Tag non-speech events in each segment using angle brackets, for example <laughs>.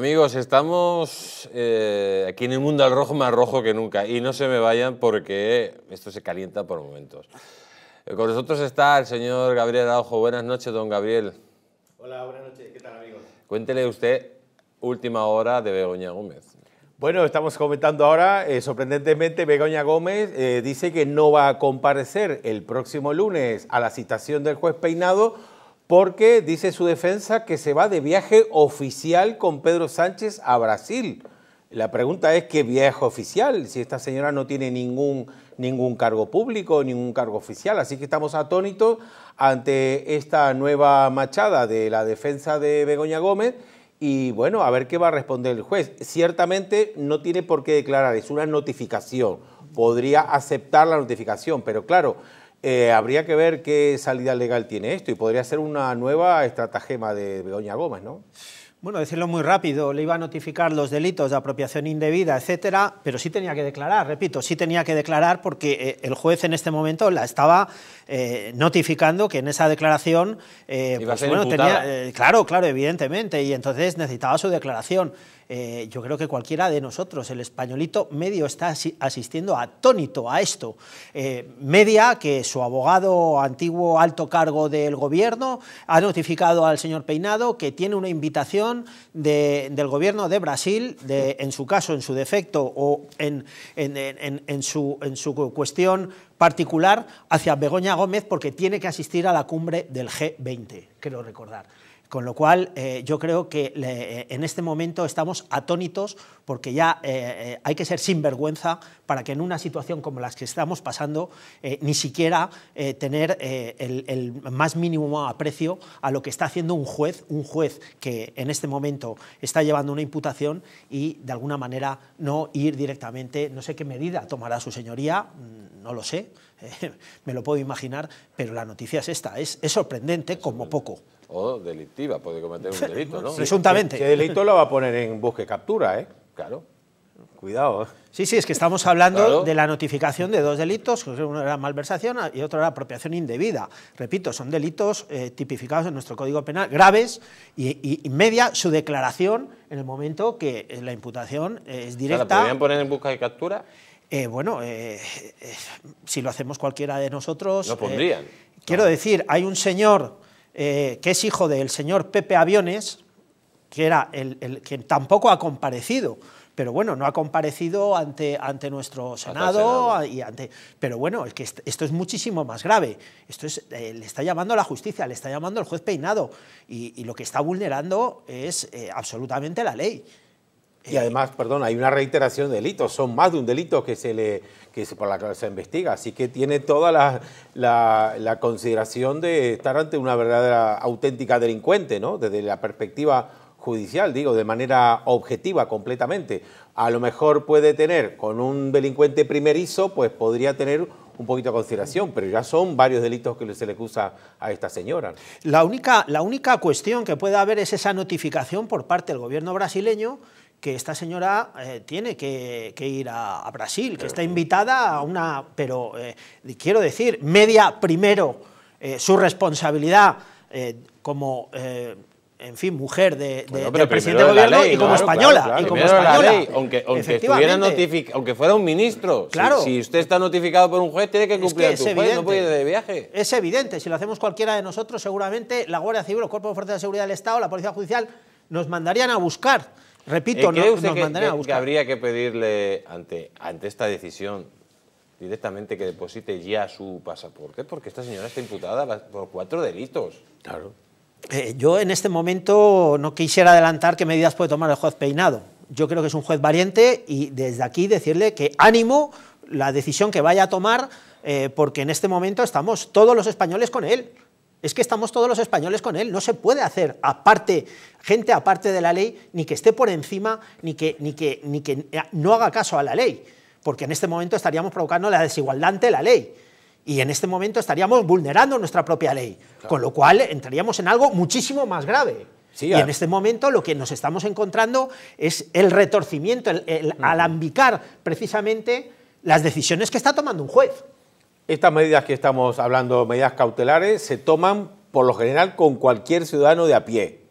Amigos, estamos eh, aquí en el mundo al rojo más rojo que nunca y no se me vayan porque esto se calienta por momentos. Eh, con nosotros está el señor Gabriel Araujo. Buenas noches, don Gabriel. Hola, buenas noches. ¿Qué tal, amigos? Cuéntele usted última hora de Begoña Gómez. Bueno, estamos comentando ahora, eh, sorprendentemente, Begoña Gómez dice que no va a comparecer el próximo lunes a la citación del juez Peinado porque dice su defensa que se va de viaje oficial con Pedro Sánchez a Brasil. La pregunta es qué viaje oficial, si esta señora no tiene ningún, ningún cargo público, ningún cargo oficial. Así que estamos atónitos ante esta nueva machada de la defensa de Begoña Gómez y bueno, a ver qué va a responder el juez. Ciertamente no tiene por qué declarar, es una notificación. Podría aceptar la notificación, pero claro, eh, habría que ver qué salida legal tiene esto y podría ser una nueva estratagema de Begoña Gómez, ¿no? Bueno, decirlo muy rápido, le iba a notificar los delitos de apropiación indebida, etcétera, pero sí tenía que declarar, repito, sí tenía que declarar porque eh, el juez en este momento la estaba eh, notificando que en esa declaración, eh, pues, eh, claro, claro, evidentemente, y entonces necesitaba su declaración. yo creo que cualquiera de nosotros, el españolito medio, está asistiendo atónito a esto. media que su abogado antiguo alto cargo del gobierno ha notificado al señor Peinado que tiene una invitación del gobierno de Brasil, de, en su caso, en su defecto o en, en, su, en su cuestión particular hacia Begoña Gómez porque tiene que asistir a la cumbre del G20, quiero recordar. Con lo cual, eh, yo creo que eh, en este momento estamos atónitos porque ya eh, hay que ser sinvergüenza para que en una situación como las que estamos pasando ni siquiera tener el, más mínimo aprecio a lo que está haciendo un juez, un juez que en este momento está llevando una imputación y de alguna manera no ir directamente, no sé qué medida tomará su señoría, mm, no lo sé, <laughs> me lo puedo imaginar, pero la noticia es esta, es sorprendente como poco o delictiva, puede cometer un delito, ¿no? Presuntamente. <laughs> ¿Qué, delito lo va a poner en busca y captura, eh? Claro. Cuidado. ¿eh? Sí, sí, es que estamos hablando de la notificación de dos delitos, uno era malversación y otro era apropiación indebida. Repito, son delitos eh, tipificados en nuestro Código Penal, graves, y, media su declaración en el momento que eh, la imputación es directa. ¿La podrían poner en busca y captura? bueno, si lo hacemos cualquiera de nosotros... Lo pondrían. quiero decir, hay un señor eh, que es hijo del señor Pepe Aviones, que era el, tampoco ha comparecido, pero bueno, no ha comparecido ante, ante nuestro Senado, y ante, pero bueno, es que esto es muchísimo más grave. Esto es, eh, le está llamando la justicia, le está llamando el juez peinado y, lo que está vulnerando es eh, absolutamente la ley. Y además, perdón, hay una reiteración de delitos, son más de un delito que se le que por la que se investiga, así que tiene toda la, consideración de estar ante una verdadera auténtica delincuente, ¿no? Desde la perspectiva judicial, digo, de manera objetiva completamente. A lo mejor puede tener con un delincuente primerizo, pues podría tener un poquito de consideración, pero ya son varios delitos que se le acusa a esta señora. La única, la única cuestión que puede haber es esa notificación por parte del gobierno brasileño que esta señora eh, tiene que, ir a, Brasil, que está invitada a una... Pero eh, quiero decir, media primero eh, su responsabilidad como en fin, mujer de, del presidente del gobierno y como española. Y como española. aunque, fuera un ministro, claro. si, usted está notificado por un juez, tiene que cumplir es de viaje. Es evidente, si lo hacemos cualquiera de nosotros, seguramente la Guardia Civil, el Cuerpo de Fuerza de Seguridad del Estado, la Policía Judicial, nos mandarían a buscar. Repito, eh, no, que, habría que pedirle ante, ante esta decisión directamente que deposite ya su pasaporte, porque esta señora está imputada por cuatro delitos. Claro. Eh, yo en este momento no quisiera adelantar qué medidas puede tomar el juez Peinado. Yo creo que es un juez valiente y desde aquí decirle que ánimo la decisión que vaya a tomar, eh, porque en este momento estamos todos los españoles con él. Es que estamos todos los españoles con él. No se puede hacer aparte, gente aparte de la ley, ni que esté por encima, ni que, ni que, ni que no haga caso a la ley. Porque en este momento estaríamos provocando la desigualdad ante la ley. Y en este momento estaríamos vulnerando nuestra propia ley. Con lo cual entraríamos en algo muchísimo más grave. y en este momento lo que nos estamos encontrando es el retorcimiento, el alambicar precisamente las decisiones que está tomando un juez. Estas medidas que estamos hablando, medidas cautelares, se toman por lo general con cualquier ciudadano de a pie.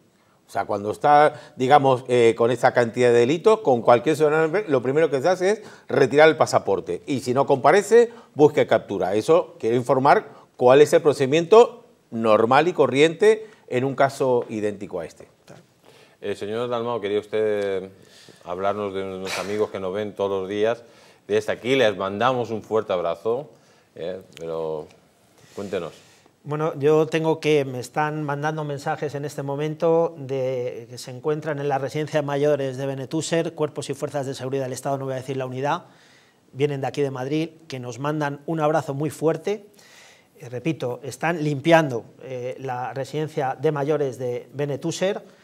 O sea, cuando está, digamos, eh, con esta cantidad de delitos, con cualquier ciudadano, lo primero que se hace es retirar el pasaporte. Y si no comparece, busca captura. Eso quiero informar cuál es el procedimiento normal y corriente en un caso idéntico a este. El eh, señor Dalmao, quería usted hablarnos de unos amigos que nos ven todos los días. Desde aquí les mandamos un fuerte abrazo. ¿eh? pero cuéntenos. Bueno, yo tengo que, me están mandando mensajes en este momento de que se encuentran en la residencia de mayores de Benetuser cuerpos y fuerzas de seguridad del Estado, no voy a decir la unidad, vienen de aquí de Madrid, que nos mandan un abrazo muy fuerte. Eh, repito, están limpiando eh, la residencia de mayores de Benetuser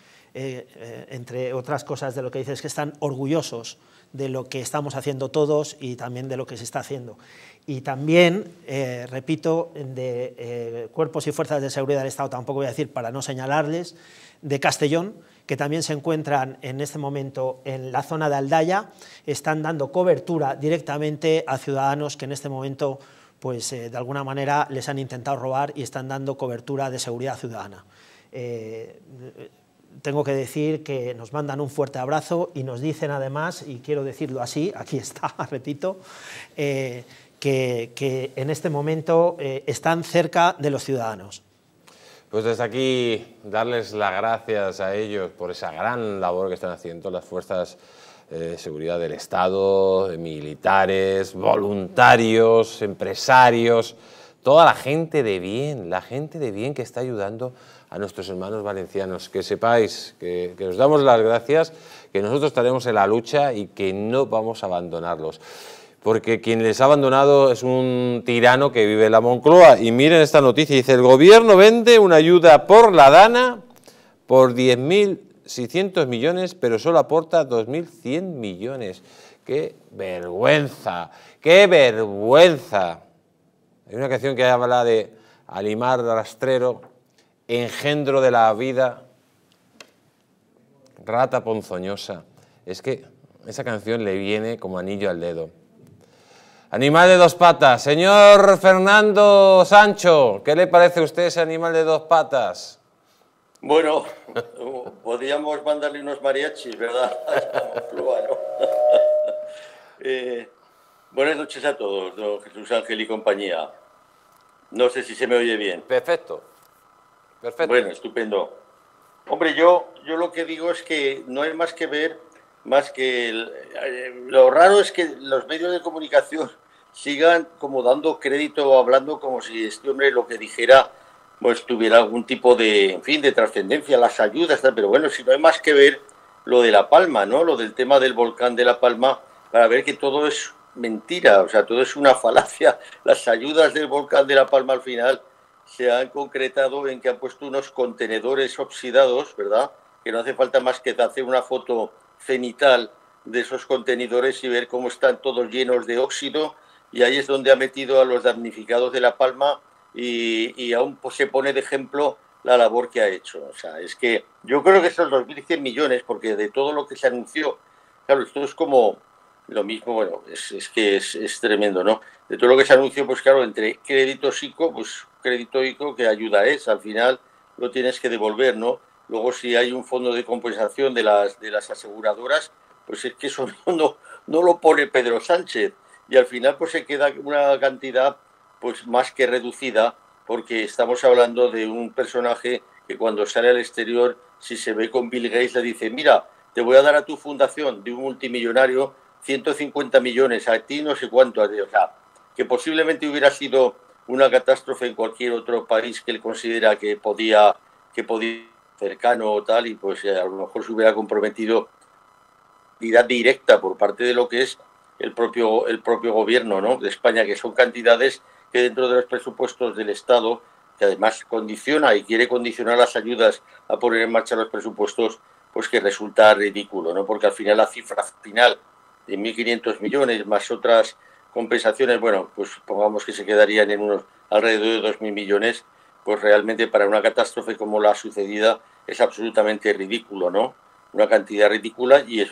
entre otras cosas de lo que dices, que están orgullosos de lo que estamos haciendo todos y también de lo que se está haciendo. Y también, eh, repito, de eh, cuerpos y fuerzas de seguridad del Estado, tampoco voy a decir para no señalarles, de Castellón, que también se encuentran en este momento en la zona de Aldaya, están dando cobertura directamente a ciudadanos que en este momento, pues eh, de alguna manera, les han intentado robar y están dando cobertura de seguridad ciudadana tengo que decir que nos mandan un fuerte abrazo y nos dicen además, y quiero decirlo así, <laughs> aquí está, repito, eh, que, en este momento eh, están cerca de los ciudadanos. Pues desde aquí darles las gracias a ellos por esa gran labor que están haciendo las fuerzas eh, de seguridad del Estado, militares, voluntarios, empresarios, toda la gente de bien, la gente de bien que está ayudando a nuestros hermanos valencianos. Que sepáis que, os damos las gracias, que nosotros estaremos en la lucha y que no vamos a abandonarlos porque quien les ha abandonado es un tirano que vive en la Moncloa. Y miren esta noticia, dice, el gobierno vende una ayuda por la Dana por 10.600 millones, pero solo aporta 2.100 millones. ¡Qué vergüenza! ¡Qué vergüenza! Hay una canción que habla de Alimar Rastrero, engendro de la vida, rata ponzoñosa. Es que esa canción le viene como anillo al dedo. Animal de dos patas. Señor Fernando Sancho, ¿qué le parece a usted ese animal de dos patas? Bueno, <laughs> podríamos mandarle unos mariachis, ¿verdad? <laughs> <laughs> Eh, buenas noches a todos, don Jesús Ángel y compañía. No sé si se me oye bien. Perfecto. Bueno, estupendo. Hombre, yo, yo lo que digo es que no hay más que ver, más que... Eh, lo raro es que los medios de comunicación <laughs> sigan como dando crédito o hablando como si este hombre lo que dijera pues tuviera algún tipo de, en fin, de trascendencia, las ayudas, pero bueno, si no hay más que ver lo de La Palma, ¿no? Lo del tema del volcán de La Palma, para ver que todo es mentira, o sea, todo es una falacia. <laughs> Las ayudas del volcán de La Palma al final se han concretado en que han puesto unos contenedores oxidados, ¿verdad? Que no hace falta más que hacer una foto cenital de esos contenedores y ver cómo están todos llenos de óxido. Y ahí es donde ha metido a los damnificados de La Palma y, aún pues, se pone de ejemplo la labor que ha hecho. O sea, es que yo creo que esos 2.100 millones, porque de todo lo que se anunció, claro, esto es como lo mismo, bueno, es, que es, tremendo, ¿no? De todo lo que se anunció, pues claro, entre y psico, pues crédito y creo que ayuda es, al final lo tienes que devolver, ¿no? Luego si hay un fondo de compensación de las, de las aseguradoras, pues es que eso <laughs> no, no, lo pone Pedro Sánchez y al final pues se queda una cantidad pues más que reducida porque estamos hablando de un personaje que cuando sale al exterior, si se ve con Bill Gates, le dice, mira, te voy a dar a tu fundación de un multimillonario 150 millones, a ti no sé cuánto, a o sea, que posiblemente hubiera sido una catástrofe en cualquier otro país que él considera que podía, que podía cercano o tal, y pues eh, a lo mejor se hubiera comprometido directa por parte de lo que es el propio, el propio gobierno ¿no? de España, que son cantidades que dentro de los presupuestos del Estado, que además condiciona y quiere condicionar las ayudas a poner en marcha los presupuestos, pues que resulta ridículo, ¿no? porque al final la cifra final de 1.500 millones más otras compensaciones, bueno, pues pongamos que se quedarían en unos alrededor de mil millones, pues realmente para una catástrofe como la sucedida es absolutamente ridículo, ¿no? Una cantidad ridícula y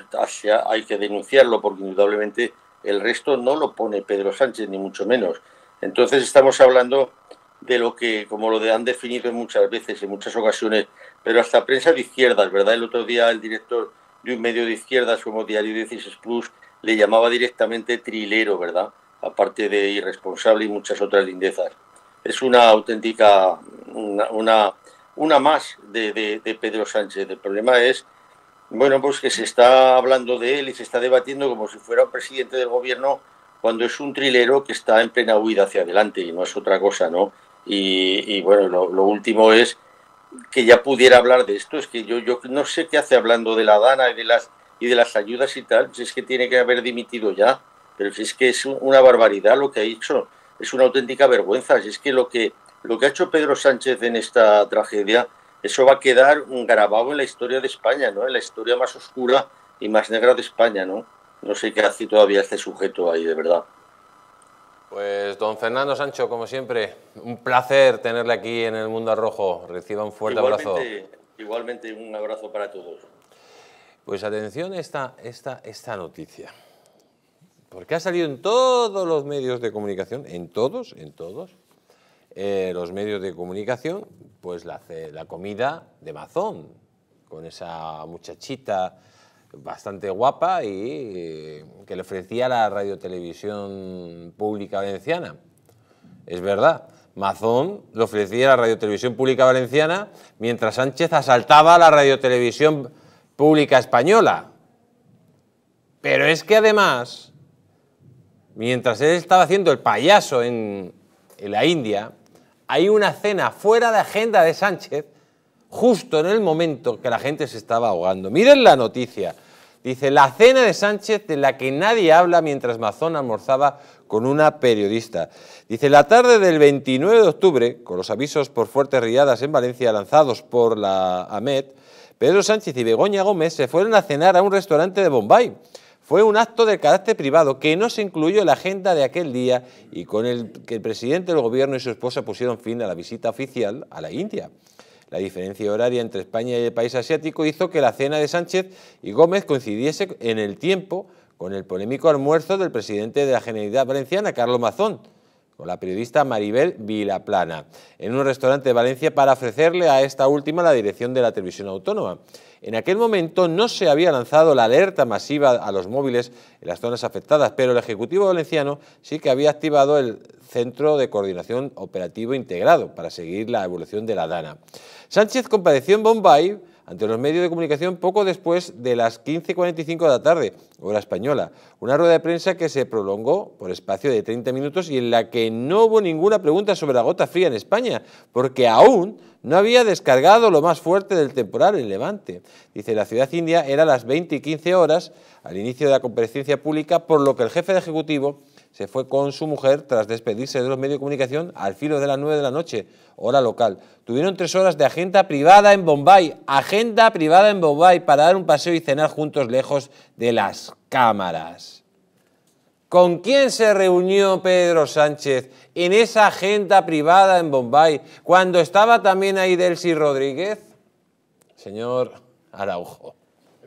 hay que denunciarlo porque indudablemente el resto no lo pone Pedro Sánchez, ni mucho menos. Entonces estamos hablando de lo que, como lo han definido muchas veces, en muchas ocasiones, pero hasta prensa de izquierdas, ¿verdad? El otro día el director de un medio de izquierdas como Diario 16 Plus le llamaba directamente trilero, ¿verdad? Aparte de irresponsable y muchas otras lindezas. Es una auténtica, una, una, más de, de, Pedro Sánchez. El problema es, bueno, pues que se está hablando de él y se está debatiendo como si fuera un presidente del gobierno cuando es un trilero que está en plena huida hacia adelante y no es otra cosa, ¿no? Y, bueno, lo, último es que ya pudiera hablar de esto, es que yo, yo no sé qué hace hablando de la Dana y de las de las ayudas y tal, si pues es que tiene que haber dimitido ya. Pero si es que es una barbaridad lo que ha hecho, es una auténtica vergüenza. Si es que lo que, lo que ha hecho Pedro Sánchez en esta tragedia, eso va a quedar grabado en la historia de España, ¿no? En la historia más oscura y más negra de España, ¿no? No sé qué hace todavía este sujeto ahí, de verdad. Pues don Fernando Sancho, como siempre, un placer tenerle aquí en el Mundo Rojo. Reciba un fuerte abrazo. Igualmente un abrazo para todos. Pues atención a esta, esta, noticia, porque ha salido en todos los medios de comunicación, en todos, en todos, eh, los medios de comunicación, pues la, la comida de Mazón, con esa muchachita bastante guapa y eh, que le ofrecía la radiotelevisión pública valenciana. Es verdad, Mazón le ofrecía la radiotelevisión pública valenciana mientras Sánchez asaltaba la radiotelevisión pública española. Pero es que además, mientras él estaba haciendo el payaso en, la India, hay una cena fuera de agenda de Sánchez justo en el momento que la gente se estaba ahogando. Miren la noticia. Dice, la cena de Sánchez de la que nadie habla mientras Mazón almorzaba con una periodista. Dice, la tarde del 29 de octubre, con los avisos por fuertes riadas en Valencia lanzados por la AMET, Pedro Sánchez y Begoña Gómez se fueron a cenar a un restaurante de Bombay. Fue un acto de carácter privado que no se incluyó en la agenda de aquel día y con el que el presidente del gobierno y su esposa pusieron fin a la visita oficial a la India. La diferencia horaria entre España y el país asiático hizo que la cena de Sánchez y Gómez coincidiese en el tiempo con el polémico almuerzo del presidente de la Generalidad Valenciana, Carlos Mazón con la periodista Maribel Vilaplana, en un restaurante de Valencia para ofrecerle a esta última la dirección de la televisión autónoma. En aquel momento no se había lanzado la alerta masiva a los móviles en las zonas afectadas, pero el Ejecutivo Valenciano sí que había activado el Centro de Coordinación Operativo Integrado para seguir la evolución de la DANA. Sánchez compareció en Bombay ante los medios de comunicación poco después de las 15.45 de la tarde, hora española. Una rueda de prensa que se prolongó por espacio de 30 minutos y en la que no hubo ninguna pregunta sobre la gota fría en España, porque aún no había descargado lo más fuerte del temporal en Levante. Dice, la ciudad india era a las 20 y 15 horas al inicio de la comparecencia pública, por lo que el jefe de Ejecutivo se fue con su mujer tras despedirse de los medios de comunicación al filo de las nueve de la noche, hora local. Tuvieron tres horas de agenda privada en Bombay, agenda privada en Bombay, para dar un paseo y cenar juntos lejos de las cámaras. ¿Con quién se reunió Pedro Sánchez en esa agenda privada en Bombay cuando estaba también ahí Delcy Rodríguez? Señor Araujo.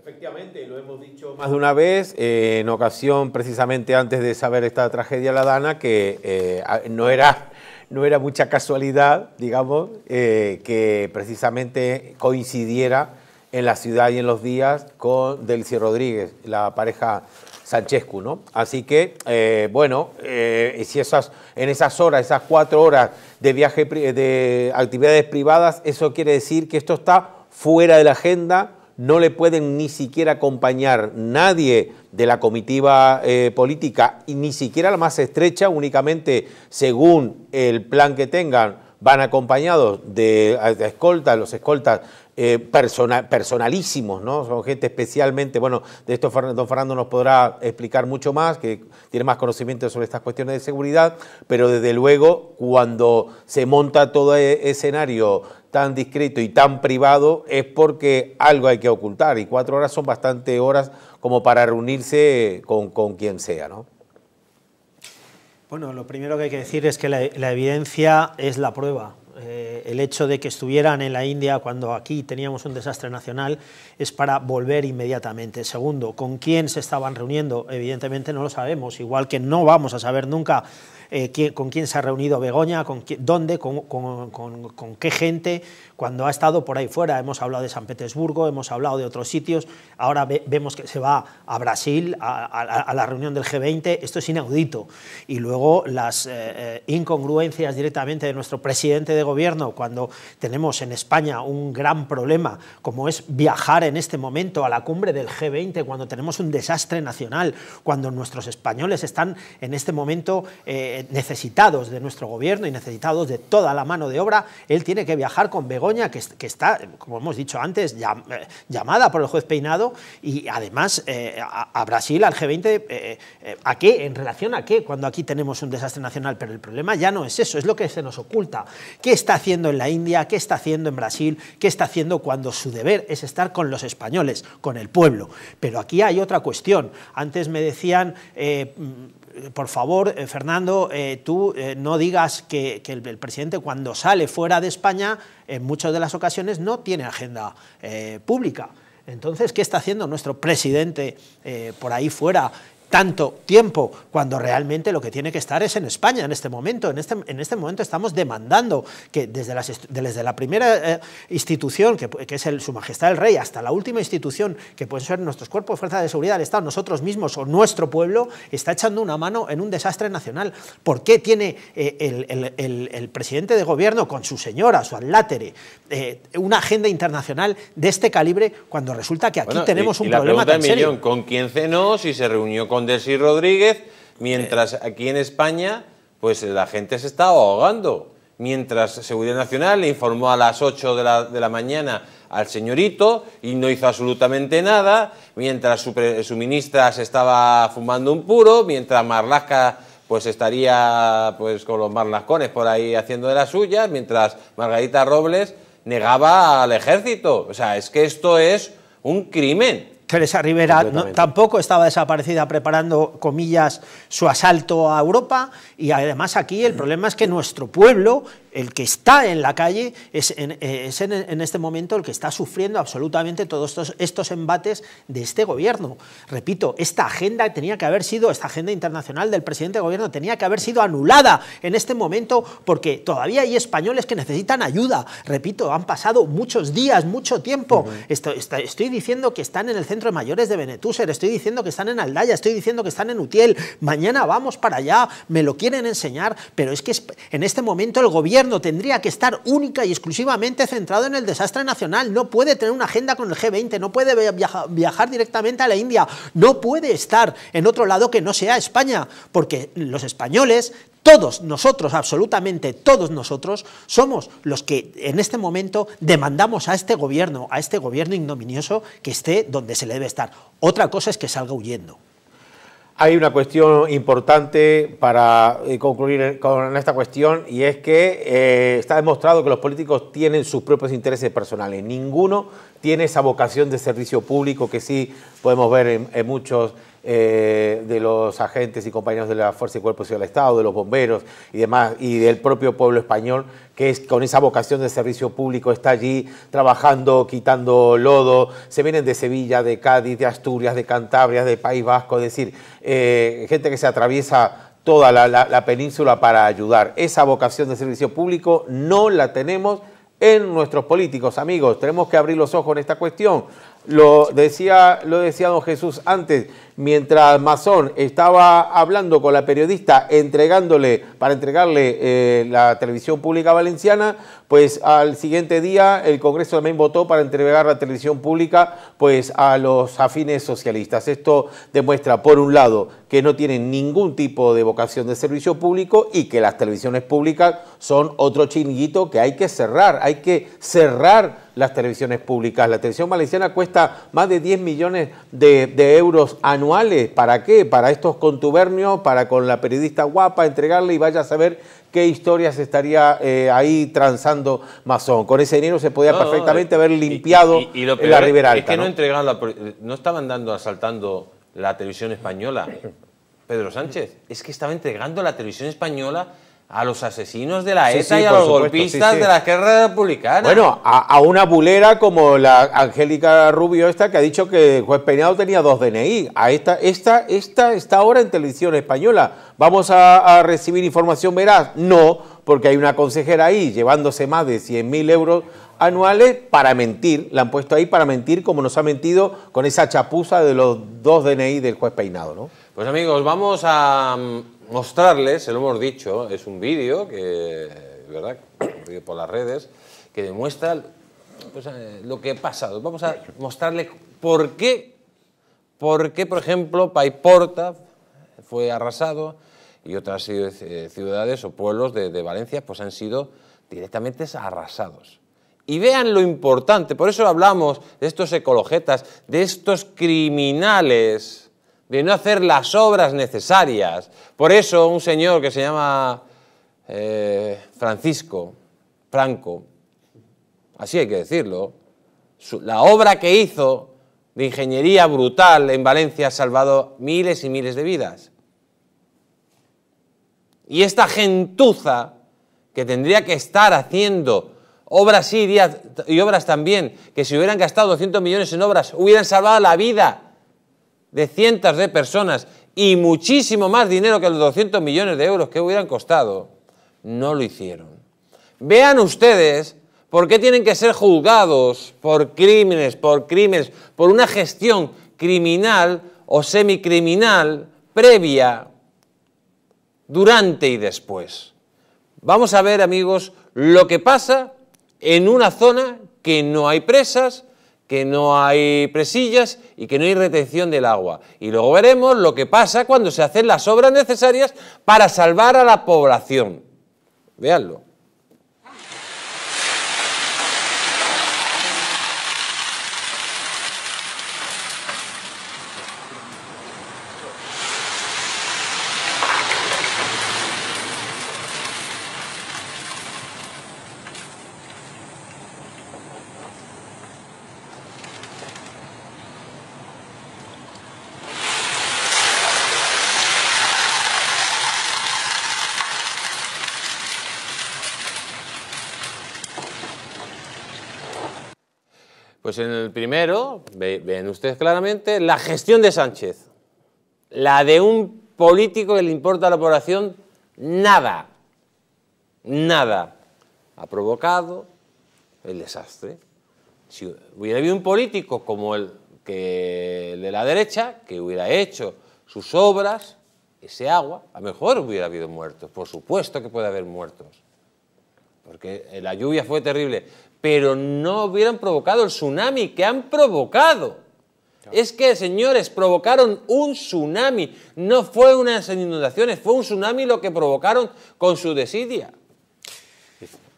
Efectivamente, lo hemos dicho más de una vez, eh, en ocasión precisamente antes de saber esta tragedia la Dana, que eh, no, era, no era mucha casualidad, digamos, eh, que precisamente coincidiera en la ciudad y en los días con Delcy Rodríguez, la pareja Sanchescu, ¿no? Así que, bueno, si esas, en esas horas, esas cuatro horas de viaje de actividades privadas, eso quiere decir que esto está fuera de la agenda no le pueden ni siquiera acompañar nadie de la comitiva eh, política, y ni siquiera la más estrecha, únicamente según el plan que tengan, van acompañados de, escoltas, los escoltas eh, personalísimos, ¿no? Son gente especialmente, bueno, de esto don Fernando nos podrá explicar mucho más, que tiene más conocimiento sobre estas cuestiones de seguridad, pero desde luego cuando se monta todo e, escenario tan discreto y tan privado es porque algo hay que ocultar y cuatro horas son bastante horas como para reunirse con, quien sea, ¿no? Bueno, lo primero que hay que decir es que la, evidencia es la prueba. Eh, el hecho de que estuvieran en la India cuando aquí teníamos un desastre nacional es para volver inmediatamente. Segundo, ¿con quién se estaban reuniendo? Evidentemente no lo sabemos, igual que no vamos a saber nunca eh, con quién se ha reunido Begoña, con dónde, con, qué gente, cuando ha estado por ahí fuera. Hemos hablado de San Petersburgo, hemos hablado de otros sitios, ahora vemos que se va a Brasil, a, la reunión del G20, esto es inaudito. Y luego las eh, eh, incongruencias directamente de nuestro presidente de gobierno, cuando tenemos en España un gran problema, como es viajar en este momento a la cumbre del G20, cuando tenemos un desastre nacional, cuando nuestros españoles están en este momento... Eh, necesitados de nuestro gobierno y necesitados de toda la mano de obra, él tiene que viajar con Begoña, que, está, como hemos dicho antes, eh, llamada por el juez Peinado, y además eh, a, Brasil, al G20, ¿a qué? ¿En relación a qué? Cuando aquí tenemos un desastre nacional, pero el problema ya no es eso, es lo que se nos oculta. ¿Qué está haciendo en la India? ¿Qué está haciendo en Brasil? ¿Qué está haciendo cuando su deber es estar con los españoles, con el pueblo? Pero aquí hay otra cuestión. Antes me decían por favor, eh, Fernando, eh, tú eh, no digas que, el, presidente cuando sale fuera de España, en muchas de las ocasiones no tiene agenda pública. Entonces, ¿qué está haciendo nuestro presidente por ahí fuera? tanto tiempo cuando realmente lo que tiene que estar es en España en este momento. En este, en este momento estamos demandando que desde, las, desde la primera eh, institución, que, es el, Su Majestad el Rey, hasta la última institución, que puede ser nuestros cuerpos, de fuerza de seguridad del Estado, nosotros mismos o nuestro pueblo, está echando una mano en un desastre nacional. ¿Por qué tiene eh, el, presidente de gobierno con su señora, su adlátere, eh, una agenda internacional de este calibre cuando resulta que aquí tenemos un problema tan serio? ¿Con quién cenó? Si se reunió con con Desi Rodríguez, mientras aquí en España pues la gente se estaba ahogando. Mientras Seguridad Nacional le informó a las 8 de la, mañana al señorito y no hizo absolutamente nada, mientras su, ministra se estaba fumando un puro, mientras Marlaska pues estaría pues con los marlascones por ahí haciendo de las suyas, mientras Margarita Robles negaba al ejército. O sea, es que esto es un crimen. Teresa Rivera tampoco estaba desaparecida preparando, comillas, su asalto a Europa y además aquí el problema es que nuestro pueblo el que está en la calle es, en, este momento el que está sufriendo absolutamente todos estos, embates de este gobierno. Repito, esta agenda tenía que haber sido, esta agenda internacional del presidente de gobierno tenía que haber sido anulada en este momento porque todavía hay españoles que necesitan ayuda. Repito, han pasado muchos días, mucho tiempo. estoy, diciendo que están en el centro de mayores de Benetúser, estoy diciendo que están en Aldaya, estoy diciendo que están en Utiel, mañana vamos para allá, me lo quieren enseñar, pero es que en este momento el gobierno tendría que estar única y exclusivamente centrado en el desastre nacional, no puede tener una agenda con el G20, no puede viajar directamente a la India, no puede estar en otro lado que no sea España, porque los españoles todos nosotros, absolutamente todos nosotros, somos los que en este momento demandamos a este gobierno, a este gobierno ignominioso, que esté donde se le debe estar. Otra cosa es que salga huyendo. Hay una cuestión importante para eh, concluir con esta cuestión y es que eh, está demostrado que los políticos tienen sus propios intereses personales. Ninguno tiene esa vocación de servicio público que sí podemos ver en muchos eh, de los agentes y compañeros de la Fuerza y Cuerpos del Estado, de los bomberos y demás, y del propio pueblo español, que es con esa vocación de servicio público está allí trabajando, quitando lodo, se vienen de Sevilla, de Cádiz, de Asturias, de Cantabria, de País Vasco, es decir, eh, gente que se atraviesa toda la, península para ayudar. Esa vocación de servicio público no la tenemos en nuestros políticos, amigos. Tenemos que abrir los ojos en esta cuestión. Lo decía, lo decía don Jesús antes, mientras Mazón estaba hablando con la periodista entregándole, para entregarle eh, la televisión pública valenciana, pues al siguiente día el Congreso también votó para entregar la televisión pública pues a los afines socialistas. Esto demuestra, por un lado, que no tienen ningún tipo de vocación de servicio público y que las televisiones públicas son otro chinguito que hay que cerrar, hay que cerrar las televisiones públicas. La televisión valenciana cuesta más de 10 millones de, de euros anuales ¿para qué? Para estos contubernios, para con la periodista guapa entregarle y vaya a saber qué historias estaría eh, ahí transando Mazón. Con ese dinero se podía perfectamente eh, haber limpiado la Ribera Alta. Es que no, no estaban dando asaltando la televisión española. Pedro Sánchez, es que estaba entregando la televisión española a los asesinos de la ETA y a los golpistas de la guerra republicana. Bueno, a, una bulera como la Angélica Rubio esta que ha dicho que el juez Peinado tenía dos DNI. A esta, esta, esta está ahora en televisión española. ¿Vamos a, recibir información veraz? No, porque hay una consejera ahí llevándose más de 100.000 euros anuales para mentir. La han puesto ahí para mentir como nos ha mentido con esa chapuza de los dos DNI del juez Peinado. ¿no? Pues amigos, vamos a mm, mostrarles, se lo hemos dicho, es un vídeo que, ¿verdad? por las redes, que demuestra pues, eh, lo que ha pasado. Vamos a mostrarles por qué, por qué, por ejemplo, Paiporta fue arrasado y otras eh, ciudades o pueblos de, Valencia pues, han sido directamente arrasados. Y vean lo importante, por eso hablamos de estos ecologetas, de estos criminales de no hacer las obras necesarias. Por eso un señor que se llama eh, Francisco, Franco, así hay que decirlo, la obra que hizo de ingeniería brutal en Valencia ha salvado miles y miles de vidas. Y esta gentuza que tendría que estar haciendo obras y obras también, que si hubieran gastado 200 millones en obras, hubieran salvado la vida de cientos de personas y muchísimo más dinero que los 200 millones de euros que hubieran costado, no lo hicieron. Vean ustedes por qué tienen que ser juzgados por crímenes, por crímenes, por una gestión criminal o semicriminal previa, durante y después. Vamos a ver, amigos, lo que pasa en una zona que no hay presas, que no hay presillas y que no hay retención del agua. Y luego veremos lo que pasa cuando se hacen las obras necesarias para salvar a la población. Veanlo. Pues en el primero, ven ustedes claramente, la gestión de Sánchez. La de un político que le importa a la población nada. Nada. Ha provocado el desastre. Si hubiera habido un político como el, de la derecha, que hubiera hecho sus obras, ese agua, a lo mejor hubiera habido muertos. Por supuesto que puede haber muertos. Porque la lluvia fue terrible pero no hubieran provocado el tsunami que han provocado. Es que, señores, provocaron un tsunami. No fue unas inundaciones, fue un tsunami lo que provocaron con su desidia.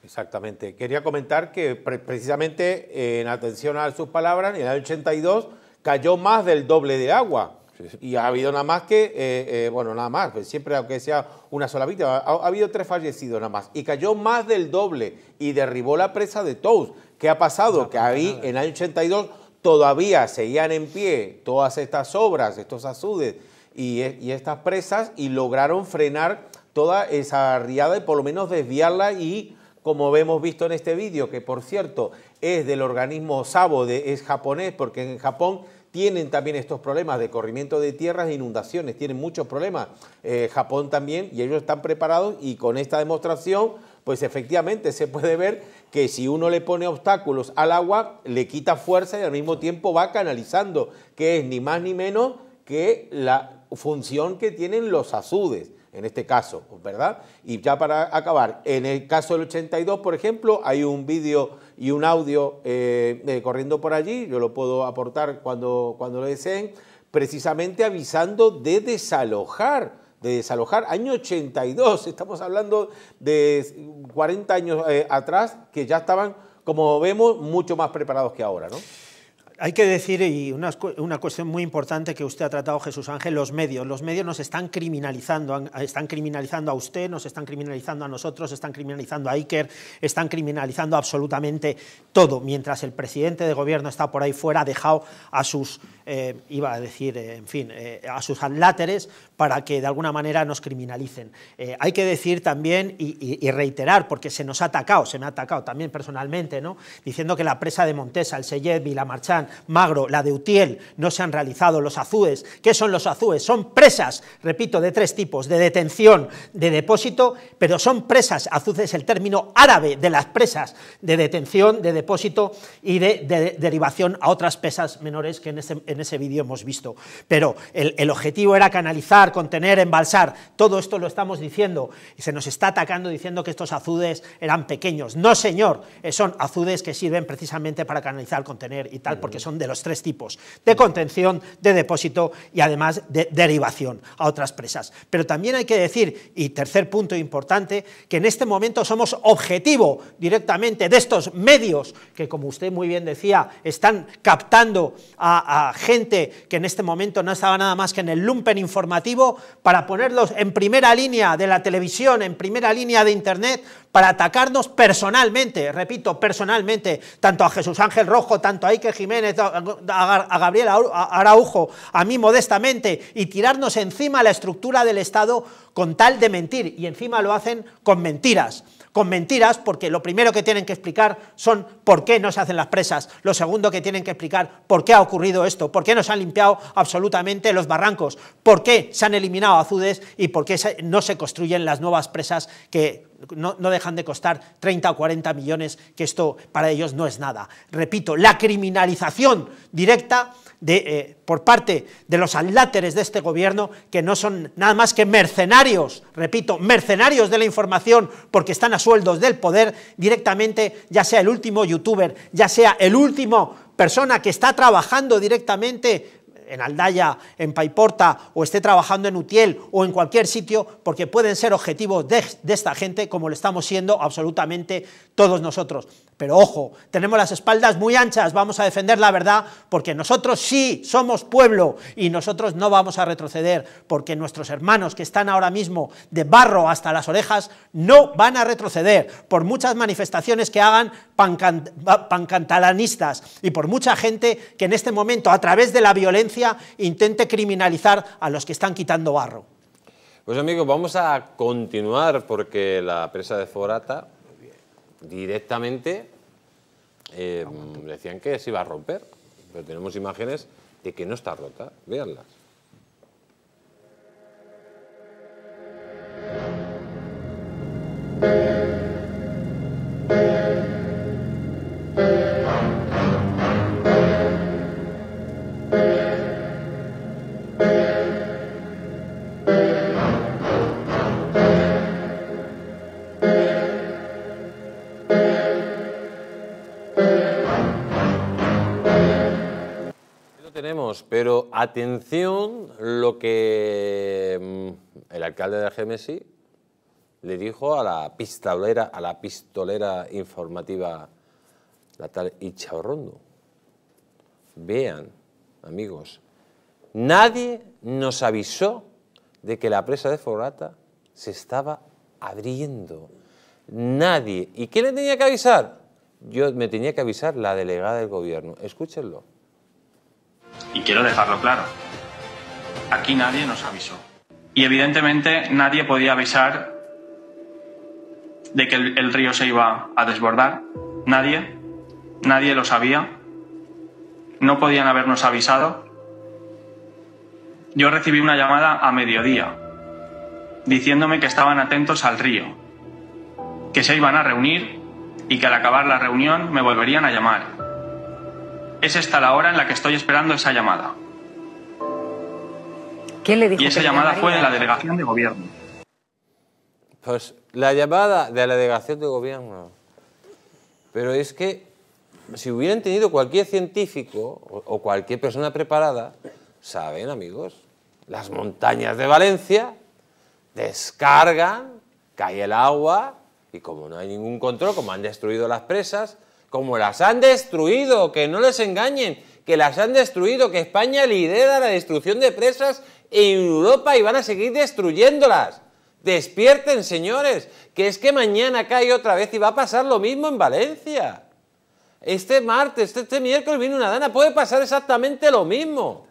Exactamente. Quería comentar que precisamente, en atención a sus palabras, en el 82 cayó más del doble de agua. Y ha habido nada más que, eh, eh, bueno, nada más, pues, siempre aunque sea una sola víctima, ha, habido tres fallecidos nada más. Y cayó más del doble y derribó la presa de Tous. ¿Qué ha pasado? que ahí, en el año 82, todavía seguían en pie todas estas obras, estos azudes e, y, estas presas y lograron frenar toda esa riada y por lo menos desviarla y como hemos visto en este vídeo, que por cierto es del organismo Sabo, es japonés, porque en Japón tienen también estos problemas de corrimiento de tierras e inundaciones, tienen muchos problemas. Eh, Japón también, y ellos están preparados y con esta demostración, pues efectivamente se puede ver que si uno le pone obstáculos al agua, le quita fuerza y al mismo tiempo va canalizando, que es ni más ni menos que la función que tienen los azudes en este caso, ¿verdad? Y ya para acabar, en el caso del 82, por ejemplo, hay un vídeo y un audio eh, corriendo por allí, yo lo puedo aportar cuando, cuando lo deseen, precisamente avisando de desalojar de desalojar. Año 82, estamos hablando de 40 años eh, atrás, que ya estaban, como vemos, mucho más preparados que ahora, ¿no? hay que decir, y una, cuestión muy importante que usted ha tratado, Jesús Ángel, los medios. Los medios nos están criminalizando, están criminalizando a usted, nos están criminalizando a nosotros, están criminalizando a Iker, están criminalizando absolutamente todo. Mientras el presidente de gobierno está por ahí fuera, ha dejado a sus, eh, iba a decir, eh, en fin, eh, a sus adláteres para que de alguna manera nos criminalicen. hay que decir también y, reiterar, porque se nos ha atacado, se me ha atacado también personalmente, ¿no? diciendo que la presa de Montesa, el Seyed, Marchán. Magro, la de Utiel, no se han realizado los azúes. ¿Qué son los azúes? Son presas, repito, de tres tipos, de detención, de depósito, pero son presas, azúes es el término árabe de las presas, de detención, de depósito y de, derivación a otras presas menores que en ese, en vídeo hemos visto. Pero el, el objetivo era canalizar, contener, embalsar, todo esto lo estamos diciendo y se nos está atacando diciendo que estos azudes eran pequeños. No, señor, eh, son azudes que sirven precisamente para canalizar, contener y tal, porque que son de los tres tipos, de contención, de depósito y además de derivación a otras presas. Pero también hay que decir, y tercer punto importante, que en este momento somos objetivo directamente de estos medios que, como usted muy bien decía, están captando a, gente que en este momento no estaba nada más que en el lumpen informativo para ponerlos en primera línea de la televisión, en primera línea de Internet, para atacarnos personalmente, repito, personalmente, tanto a Jesús Ángel Rojo, tanto a Ike Jiménez, a Gabriel Araujo, a mí modestamente, y tirarnos encima la estructura del Estado con tal de mentir, y encima lo hacen con mentiras con mentiras, porque lo primero que tienen que explicar son por qué no se hacen las presas, lo segundo que tienen que explicar por qué ha ocurrido esto, por qué no se han limpiado absolutamente los barrancos, por qué se han eliminado azudes y por qué no se construyen las nuevas presas que no, dejan de costar 30 o 40 millones, que esto para ellos no es nada. Repito, la criminalización directa eh, por parte de los aláteres de este gobierno, que no son nada más que mercenarios, repito, mercenarios de la información, porque están a sueldos del poder directamente, ya sea el último youtuber, ya sea el último persona que está trabajando directamente en Aldaya, en Paiporta o esté trabajando en Utiel o en cualquier sitio, porque pueden ser objetivos de, de esta gente como lo estamos siendo absolutamente todos nosotros. Pero ojo, tenemos las espaldas muy anchas, vamos a defender la verdad, porque nosotros sí somos pueblo y nosotros no vamos a retroceder, porque nuestros hermanos que están ahora mismo de barro hasta las orejas no van a retroceder, por muchas manifestaciones que hagan pancantalanistas y por mucha gente que en este momento, a través de la violencia, intente criminalizar a los que están quitando barro. Pues amigos, vamos a continuar porque la presa de Forata directamente eh, decían que se iba a romper, pero tenemos imágenes de que no está rota, veanlas. Pero atención lo que mm, el alcalde de GEMESI le dijo a la pistolera, a la pistolera informativa, la tal Rondo. Vean, amigos, nadie nos avisó de que la presa de Forata se estaba abriendo. Nadie. ¿Y quién le tenía que avisar? Yo me tenía que avisar la delegada del gobierno. Escúchenlo. Y quiero dejarlo claro. Aquí nadie nos avisó. Y evidentemente nadie podía avisar de que el, río se iba a desbordar. Nadie. Nadie lo sabía. No podían habernos avisado. Yo recibí una llamada a mediodía diciéndome que estaban atentos al río, que se iban a reunir y que al acabar la reunión me volverían a llamar. Es esta la hora en la que estoy esperando esa llamada. ¿Qué le dijo y esa llamada fue de la delegación de gobierno. Pues la llamada de la delegación de gobierno. Pero es que si hubieran tenido cualquier científico o cualquier persona preparada, saben, amigos, las montañas de Valencia descargan, cae el agua y como no hay ningún control, como han destruido las presas, como las han destruido, que no les engañen, que las han destruido, que España lidera la destrucción de presas en Europa y van a seguir destruyéndolas. Despierten, señores, que es que mañana cae otra vez y va a pasar lo mismo en Valencia. Este martes, este, este miércoles viene una dana, puede pasar exactamente lo mismo.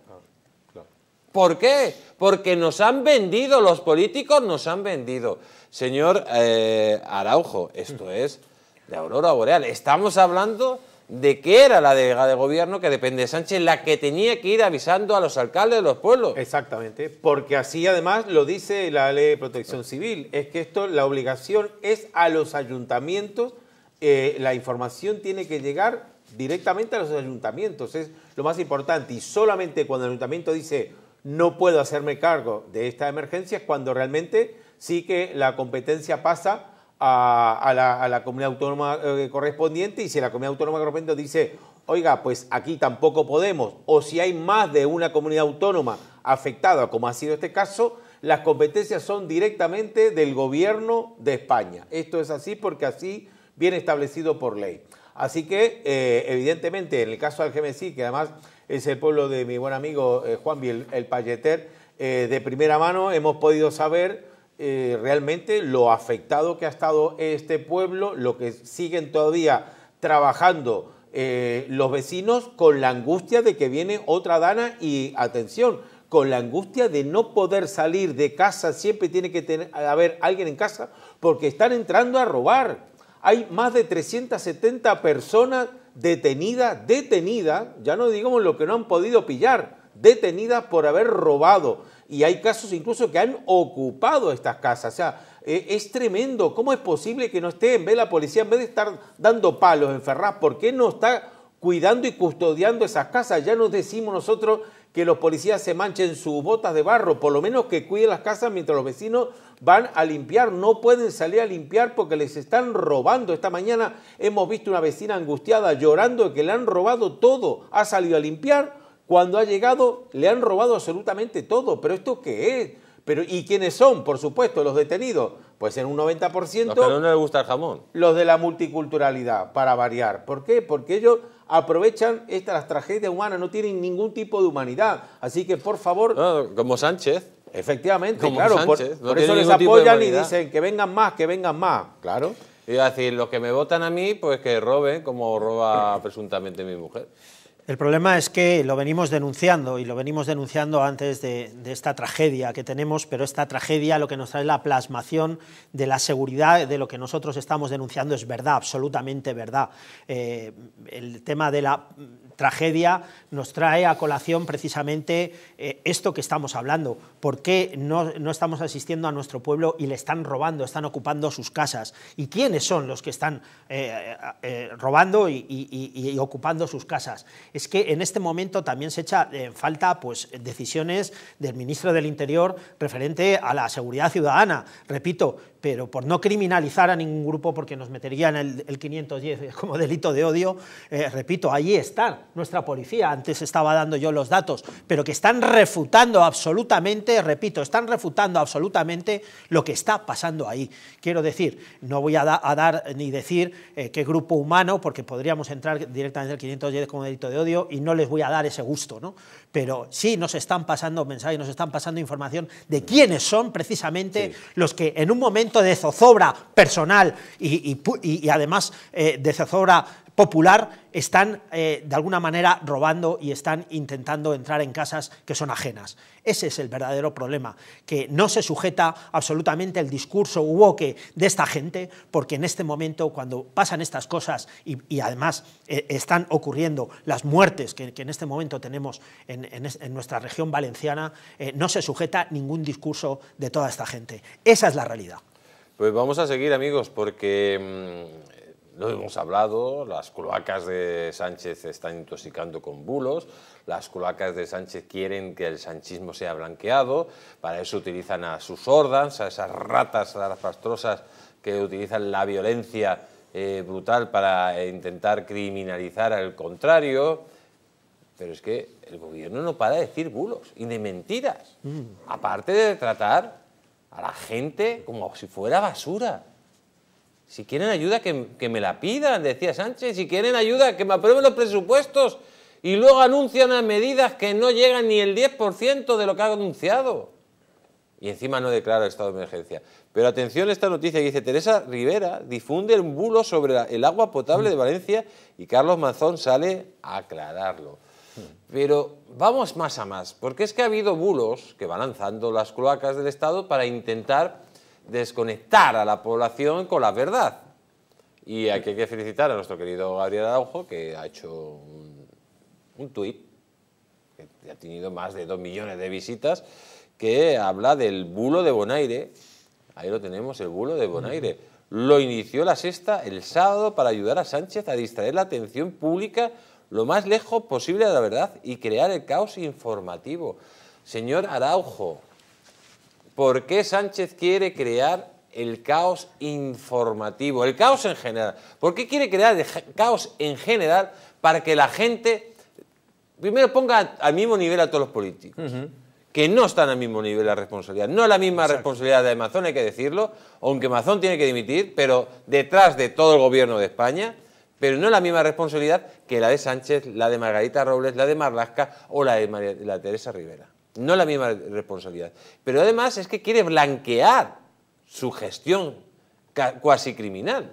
¿Por qué? Porque nos han vendido, los políticos nos han vendido. Señor eh, Araujo, esto es de Aurora Boreal. Estamos hablando de que era la delegada de gobierno que depende de Sánchez la que tenía que ir avisando a los alcaldes de los pueblos. Exactamente, porque así además lo dice la ley de protección civil, es que esto, la obligación es a los ayuntamientos, eh, la información tiene que llegar directamente a los ayuntamientos, es lo más importante, y solamente cuando el ayuntamiento dice no puedo hacerme cargo de esta emergencia es cuando realmente sí que la competencia pasa a, la, comunidad autónoma eh, correspondiente y si la comunidad autónoma correspondiente dice, oiga, pues aquí tampoco podemos, o si hay más de una comunidad autónoma afectada, como ha sido este caso, las competencias son directamente del gobierno de España. Esto es así porque así viene establecido por ley. Así que, eh, evidentemente, en el caso del GMC, que además es el pueblo de mi buen amigo eh, Juan Biel, el Palleter, de primera mano hemos podido saber eh, realmente lo afectado que ha estado este pueblo, lo que siguen todavía trabajando eh, los vecinos con la angustia de que viene otra dana y atención, con la angustia de no poder salir de casa, siempre tiene que tener, haber alguien en casa porque están entrando a robar. Hay más de 370 personas detenidas, detenidas, ya no digamos lo que no han podido pillar, detenidas por haber robado y hay casos incluso que han ocupado estas casas. O sea, e, es tremendo. ¿Cómo es posible que no esté en vez la policía, en vez de estar dando palos en Ferraz, por qué no está cuidando y custodiando esas casas? Ya nos decimos nosotros que los policías se manchen sus botas de barro, por lo menos que cuiden las casas mientras los vecinos van a limpiar. No pueden salir a limpiar porque les están robando. Esta mañana hemos visto una vecina angustiada llorando de que le han robado todo. Ha salido a limpiar cuando ha llegado le han robado absolutamente todo, pero ¿esto qué es? Pero, ¿Y quiénes son, por supuesto, los detenidos? Pues en un 90%... Los no les gusta el jamón. Los de la multiculturalidad, para variar. ¿Por qué? Porque ellos aprovechan estas tragedias humanas, no tienen ningún tipo de humanidad. Así que, por favor... No, como Sánchez. Efectivamente, claro. por, eso les apoyan y dicen que vengan más, que vengan más. Claro. Y decir, los que me votan a mí, pues que roben como roba presuntamente mi mujer. El problema es que lo venimos denunciando y lo venimos denunciando antes de, esta tragedia que tenemos, pero esta tragedia lo que nos trae la plasmación de la seguridad de lo que nosotros estamos denunciando es verdad, absolutamente verdad. Eh, el tema de la tragedia nos trae a colación precisamente eh, esto que estamos hablando. ¿Por qué no, estamos asistiendo a nuestro pueblo y le están robando, están ocupando sus casas? ¿Y quiénes son los que están eh, robando y ocupando sus casas? es que en este momento también se echa en falta pues, decisiones del ministro del Interior referente a la seguridad ciudadana. Repito, pero por no criminalizar a ningún grupo porque nos meterían el, 510 eh, como delito de odio, eh, repito, ahí está nuestra policía, antes estaba dando yo los datos, pero que están refutando absolutamente, repito, están refutando absolutamente lo que está pasando ahí. Quiero decir, no voy a, dar ni decir eh, qué grupo humano, porque podríamos entrar directamente el 510 como delito de odio y no les voy a dar ese gusto, ¿no? Pero sí nos están pasando mensajes, nos están pasando información de quiénes son precisamente los que en un momento de zozobra personal y, además eh, de zozobra popular están eh, de alguna manera robando y están intentando entrar en casas que son ajenas. Ese es el verdadero problema, que no se sujeta absolutamente el discurso que de esta gente, porque en este momento cuando pasan estas cosas y, además eh, están ocurriendo las muertes que, en este momento tenemos en, nuestra región valenciana, no se sujeta ningún discurso de toda esta gente. Esa es la realidad. Pues vamos a seguir amigos porque lo mm, hemos hablado, las cloacas de Sánchez se están intoxicando con bulos, las cloacas de Sánchez quieren que el sanchismo sea blanqueado, para eso utilizan a sus hordas, a esas ratas arrastrosas que utilizan la violencia eh, brutal para intentar criminalizar al contrario. Pero es que el gobierno no para de decir bulos y de mentiras. Mm. Aparte de tratar a la gente como si fuera basura. Si quieren ayuda, que, me la pidan, decía Sánchez. Si quieren ayuda, que me aprueben los presupuestos. Y luego anuncian las medidas que no llegan ni el 10% de lo que ha anunciado. Y encima no declara el estado de emergencia. Pero atención a esta noticia que dice Teresa Rivera difunde un bulo sobre el agua potable de Valencia y Carlos Manzón sale a aclararlo. Pero vamos más a más, porque es que ha habido bulos que van lanzando las cloacas del Estado para intentar desconectar a la población con la verdad. Y aquí hay que felicitar a nuestro querido Gabriel Araujo, que ha hecho un, un tuit, que ha tenido más de dos millones de visitas, que habla del bulo de Bonaire. Ahí lo tenemos, el bulo de Bonaire. Lo inició la sexta el sábado para ayudar a Sánchez a distraer la atención pública lo más lejos posible de la verdad y crear el caos informativo. Señor Araujo, ¿por qué Sánchez quiere crear el caos informativo, el caos en general? ¿Por qué quiere crear el caos en general para que la gente, primero ponga al mismo nivel a todos los políticos? que no están al mismo nivel la responsabilidad. No es la misma responsabilidad de Amazon, hay que decirlo, aunque Amazon tiene que dimitir, pero detrás de todo el gobierno de España pero no la misma responsabilidad que la de Sánchez, la de Margarita Robles, la de Marlasca o la de Teresa Rivera. No la misma responsabilidad. Pero además es que quiere blanquear su gestión cuasi criminal.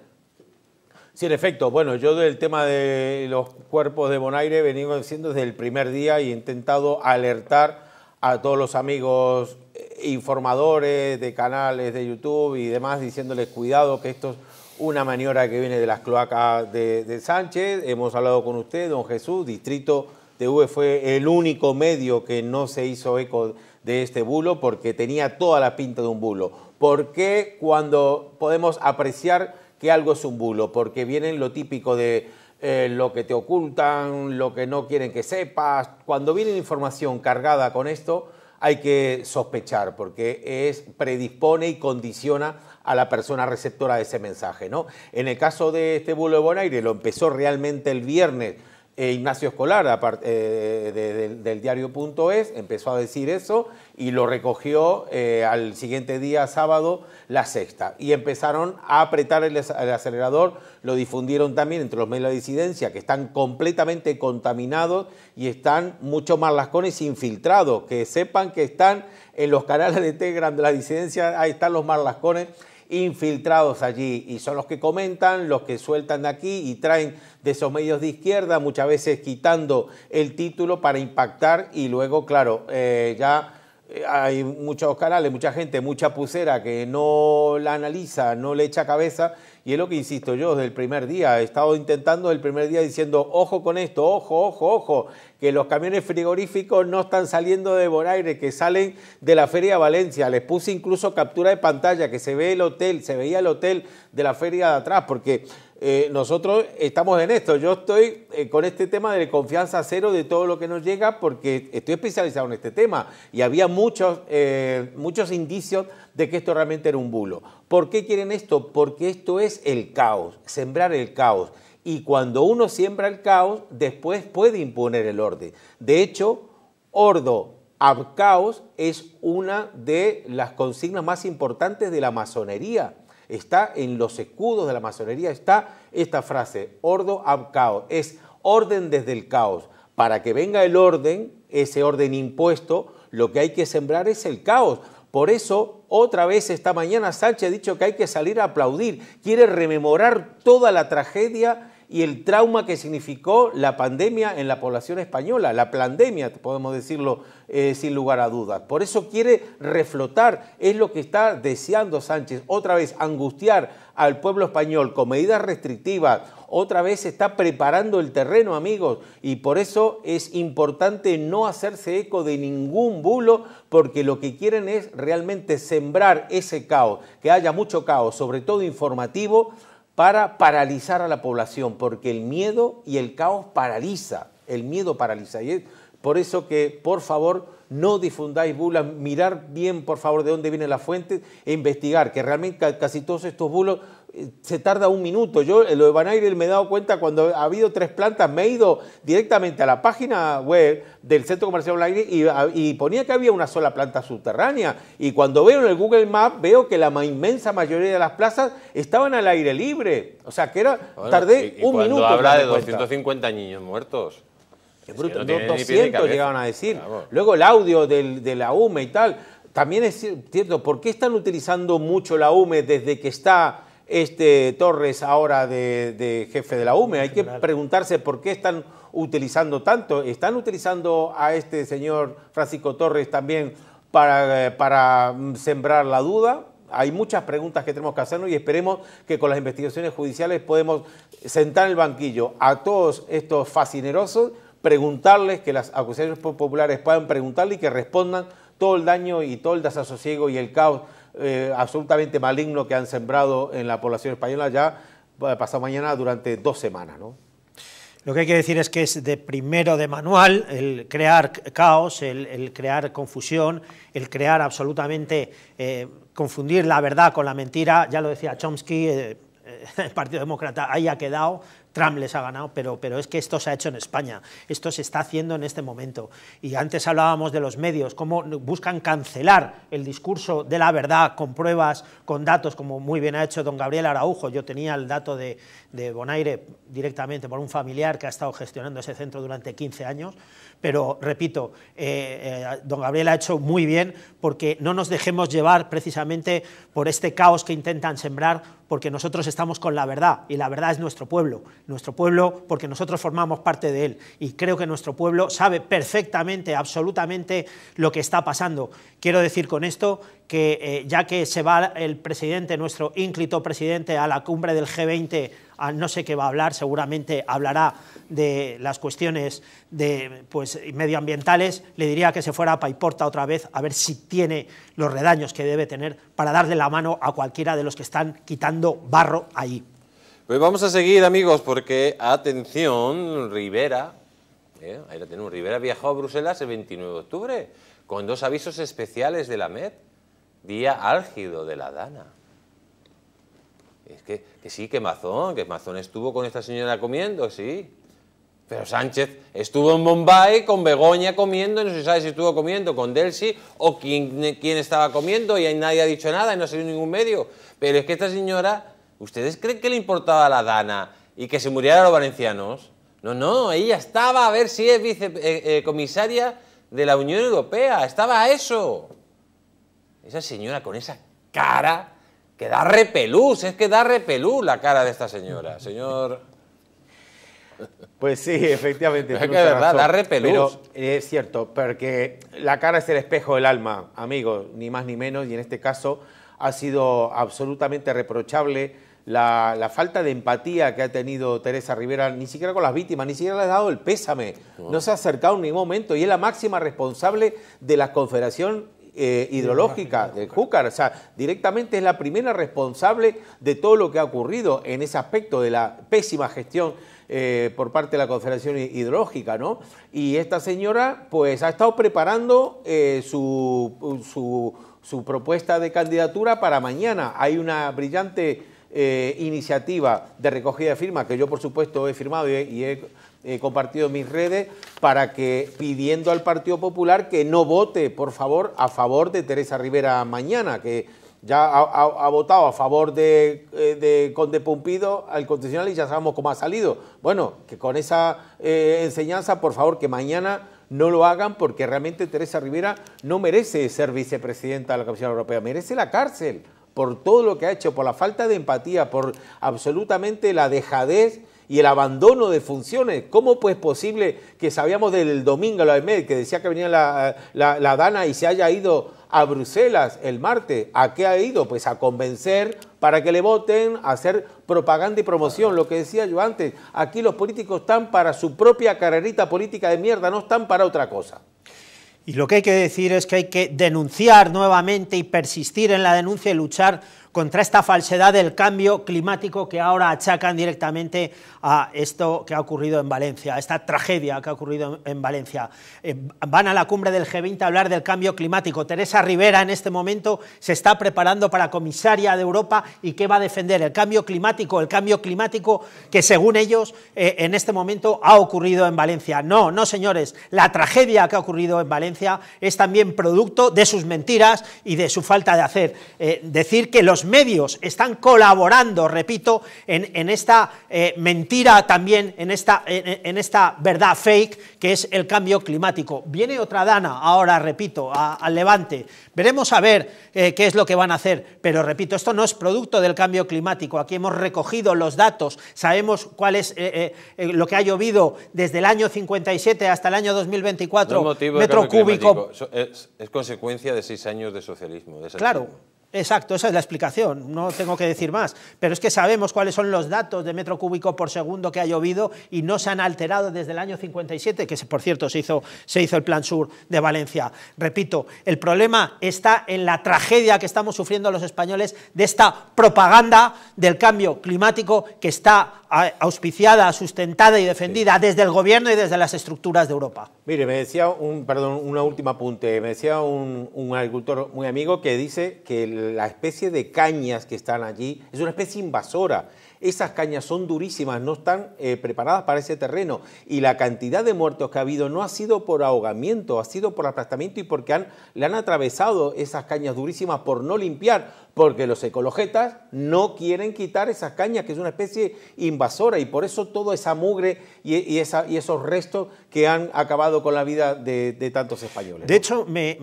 Sí, en efecto. Bueno, yo del tema de los cuerpos de Bonaire venido diciendo desde el primer día y he intentado alertar a todos los amigos eh, informadores de canales de YouTube y demás diciéndoles cuidado que estos una maniobra que viene de las cloacas de, Sánchez. Hemos hablado con usted, don Jesús. Distrito TV e fue el único medio que no se hizo eco de este bulo porque tenía toda la pinta de un bulo. ¿Por qué cuando podemos apreciar que algo es un bulo? Porque vienen lo típico de eh, lo que te ocultan, lo que no quieren que sepas. Cuando viene información cargada con esto, hay que sospechar porque es predispone y condiciona a la persona receptora de ese mensaje. ¿no? En el caso de este bulo de Bonaire, lo empezó realmente el viernes. Eh, Ignacio Escolar, aparte, eh, diario del diario.es, empezó a decir eso y lo recogió eh, al siguiente día, sábado, la sexta. Y empezaron a apretar el, acelerador, lo difundieron también entre los medios de disidencia, que están completamente contaminados y están mucho más infiltrados, que sepan que están en los canales de Telegram de la disidencia, ahí están los marlascones infiltrados allí y son los que comentan, los que sueltan de aquí y traen de esos medios de izquierda, muchas veces quitando el título para impactar y luego, claro, eh, ya eh, hay muchos canales, mucha gente, mucha pusera que no la analiza, no le echa cabeza y es lo que insisto yo desde el primer día. He estado intentando el primer día diciendo, ojo con esto, ojo, ojo, ojo, que los camiones frigoríficos no están saliendo de Bonaire, que salen de la Feria Valencia. Les puse incluso captura de pantalla, que se ve el hotel, se veía el hotel de la feria de atrás, porque eh, nosotros estamos en esto. Yo estoy eh, con este tema de confianza cero de todo lo que nos llega porque estoy especializado en este tema y había muchos, eh, muchos indicios de que esto realmente era un bulo. ¿Por qué quieren esto? Porque esto es el caos, sembrar el caos. Y cuando uno siembra el caos, después puede imponer el orden. De hecho, Ordo ab caos es una de las consignas más importantes de la masonería está en los escudos de la masonería, está esta frase, ordo ab caos, es orden desde el caos. Para que venga el orden, ese orden impuesto, lo que hay que sembrar es el caos. Por eso, otra vez esta mañana Sánchez ha dicho que hay que salir a aplaudir, quiere rememorar toda la tragedia y el trauma que significó la pandemia en la población española, la pandemia, podemos decirlo eh, sin lugar a dudas. Por eso quiere reflotar, es lo que está deseando Sánchez, otra vez angustiar al pueblo español con medidas restrictivas, otra vez está preparando el terreno, amigos, y por eso es importante no hacerse eco de ningún bulo, porque lo que quieren es realmente sembrar ese caos, que haya mucho caos, sobre todo informativo, para paralizar a la población, porque el miedo y el caos paraliza, el miedo paraliza. Y por eso que, por favor, no difundáis bulas, mirar bien, por favor, de dónde viene la fuente e investigar, que realmente casi todos estos bulos se tarda un minuto. Yo eh, lo de Van me he dado cuenta cuando ha habido tres plantas, me he ido directamente a la página web del Centro Comercial Van y, ponía que había una sola planta subterránea. Y cuando veo en el Google Map, veo que la inmensa mayoría de las plazas estaban al aire libre. O sea que era tardé un minuto. Habla de 250 niños muertos. 200 llegaban a decir. Luego el audio de la UME y tal. También es cierto, ¿por qué están utilizando mucho la UME desde que está este, Torres ahora de, jefe de la UME. Hay que preguntarse por qué están utilizando tanto. Están utilizando a este señor Francisco Torres también para, eh, mm, sembrar la duda. Hay muchas preguntas que tenemos que hacernos y esperemos que con las investigaciones judiciales podemos sentar el banquillo a todos estos fascinerosos, preguntarles, que las acusaciones populares puedan preguntarle y que respondan todo el daño y todo el desasosiego y el caos eh, absolutamente maligno que han sembrado en la población española ya eh, pasado mañana durante dos semanas. Lo que hay que decir es que es de primero de manual el crear caos, el, crear confusión, el crear absolutamente, eh, confundir la verdad con la mentira, ya lo decía Chomsky, <laughs> el Partido Demócrata ahí ha quedado, Trump les ha ganado, pero, pero es que esto se ha hecho en España, esto se está haciendo en este momento. Y antes hablábamos de los medios, cómo buscan cancelar el discurso de la verdad con pruebas, con datos, como muy bien ha hecho don Gabriel Araujo. Yo tenía el dato de, de Bonaire directamente por un familiar que ha estado gestionando ese centro durante 15 años pero repito, eh, eh, don Gabriel ha hecho muy bien porque no nos dejemos llevar precisamente por este caos que intentan sembrar, porque nosotros estamos con la verdad y la verdad es nuestro pueblo, nuestro pueblo porque nosotros formamos parte de él y creo que nuestro pueblo sabe perfectamente, absolutamente lo que está pasando. Quiero decir con esto que eh, ya que se va el presidente, nuestro ínclito presidente, a la cumbre del G20, Ah, no sé qué va a hablar, seguramente hablará de las cuestiones de, pues, medioambientales, le diría que se fuera a Paiporta otra vez a ver si tiene los redaños que debe tener para darle la mano a cualquiera de los que están quitando barro ahí. Pues vamos a seguir amigos porque, atención, Rivera, ¿eh? ahí la tenemos, Rivera viajó a Bruselas el 29 de octubre con dos avisos especiales de la MED, día álgido de la Dana. Es que, sí, que Mazón, que Mazón estuvo con esta señora comiendo, sí. Pero Sánchez estuvo en Bombay con Begoña comiendo, no se sabe si estuvo comiendo con Delcy o quién, estaba comiendo y ahí nadie ha dicho nada y no ha salido ningún medio. Pero es que esta señora, ¿ustedes creen que le importaba la Dana y que se murieran los valencianos? No, no, ella estaba a ver si es vicecomisaria eh, eh, de la Unión Europea, estaba eso. Esa señora con esa cara que da repelús, es que da repelús la cara de esta señora, señor. Pues sí, efectivamente. Es que verdad, da repelús. Eh, es cierto, porque la cara es el espejo del alma, amigo, ni más ni menos, y en este caso ha sido absolutamente reprochable la, la, falta de empatía que ha tenido Teresa Rivera, ni siquiera con las víctimas, ni siquiera le ha dado el pésame, no se ha acercado en ningún momento y es la máxima responsable de la Confederación eh, hidrológica de Júcar. O sea, directamente es la primera responsable de todo lo que ha ocurrido en ese aspecto de la pésima gestión eh, por parte de la Confederación Hidrológica, ¿no? Y esta señora, pues, ha estado preparando eh, su, su, propuesta de candidatura para mañana. Hay una brillante iniciativa de recogida de firmas que yo, por supuesto, he firmado y he he compartido mis redes para que pidiendo al Partido Popular que no vote, por favor, a favor de Teresa Rivera mañana, que ya ha, votado a favor eh, de, Conde Pumpido al constitucional y ya sabemos cómo ha salido. Bueno, que con esa eh, enseñanza, por favor, que mañana no lo hagan porque realmente Teresa Rivera no merece ser vicepresidenta de la Comisión Europea, merece la cárcel por todo lo que ha hecho, por la falta de empatía, por absolutamente la dejadez y el abandono de funciones. ¿Cómo pues posible que sabíamos del domingo la EMED que decía que venía la, la Dana y se haya ido a Bruselas el martes? ¿A qué ha ido? Pues a convencer para que le voten, a hacer propaganda y promoción. Lo que decía yo antes, aquí los políticos están para su propia carrerita política de mierda, no están para otra cosa. Y lo que hay que decir es que hay que denunciar nuevamente y persistir en la denuncia y luchar contra esta falsedad del cambio climático que ahora achacan directamente a esto que ha ocurrido en Valencia, a esta tragedia que ha ocurrido en Valencia. Eh, van a la cumbre del G20 a hablar del cambio climático. Teresa Rivera en este momento se está preparando para comisaria de Europa y que va a defender el cambio climático, el cambio climático que según ellos eh, en este momento ha ocurrido en Valencia. No, no señores, la tragedia que ha ocurrido en Valencia es también producto de sus mentiras y de su falta de hacer. Eh, decir que los medios están colaborando, repito, en, esta eh, mentira también, en esta, en, esta verdad fake que es el cambio climático. Viene otra dana ahora, repito, al levante. Veremos a ver eh, qué es lo que van a hacer, pero repito, esto no es producto del cambio climático. Aquí hemos recogido los datos, sabemos cuál es eh, lo que ha llovido desde el año 57 hasta el año 2024, metro cúbico. Es, consecuencia de seis años de socialismo. claro. Exacto, esa es la explicación, no tengo que decir más. Pero es que sabemos cuáles son los datos de metro cúbico por segundo que ha llovido y no se han alterado desde el año 57, que por cierto se hizo, se hizo el Plan Sur de Valencia. Repito, el problema está en la tragedia que estamos sufriendo los españoles de esta propaganda del cambio climático que está auspiciada, sustentada y defendida desde el gobierno y desde las estructuras de Europa. Mire, me decía un, perdón, una última apunte, me decía un, un agricultor muy amigo que dice que la especie de cañas que están allí es una especie invasora. Esas cañas son durísimas, no están eh, preparadas para ese terreno. Y la cantidad de muertos que ha habido no ha sido por ahogamiento, ha sido por aplastamiento y porque le han atravesado esas cañas durísimas por no limpiar, porque los ecologetas no quieren quitar esas cañas, que es una especie invasora, y por eso toda esa mugre y, esos restos que han acabado con la vida de, tantos españoles. De hecho, me,